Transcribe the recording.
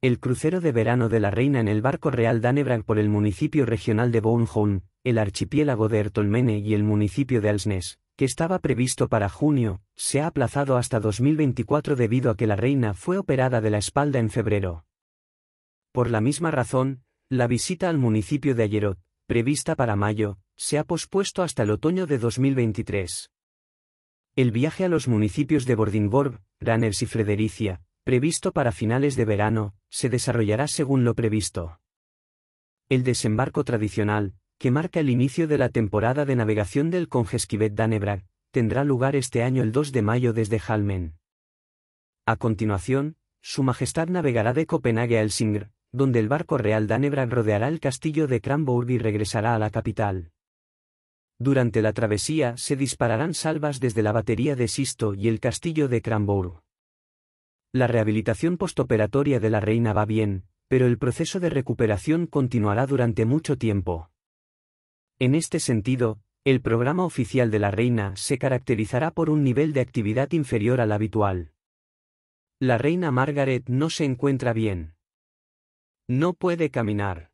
El crucero de verano de la reina en el barco real Danebrag por el municipio regional de Bornholm, el archipiélago de Ertolmene y el municipio de Alsnes, que estaba previsto para junio, se ha aplazado hasta 2024 debido a que la reina fue operada de la espalda en febrero. Por la misma razón, la visita al municipio de Ayerot, prevista para mayo, se ha pospuesto hasta el otoño de 2023. El viaje a los municipios de Bordingborg, Ranners y Fredericia, previsto para finales de verano, se desarrollará según lo previsto. El desembarco tradicional, que marca el inicio de la temporada de navegación del Congesquivet Dannebrag, tendrá lugar este año el 2 de mayo desde Halmen. A continuación, Su Majestad navegará de Copenhague a Helsingør, donde el barco real Dannebrag rodeará el castillo de Cranbourg y regresará a la capital. Durante la travesía se dispararán salvas desde la batería de Sisto y el castillo de Cranbourg. La rehabilitación postoperatoria de la reina va bien, pero el proceso de recuperación continuará durante mucho tiempo. En este sentido, el programa oficial de la reina se caracterizará por un nivel de actividad inferior al habitual. La reina Margaret no se encuentra bien. No puede caminar.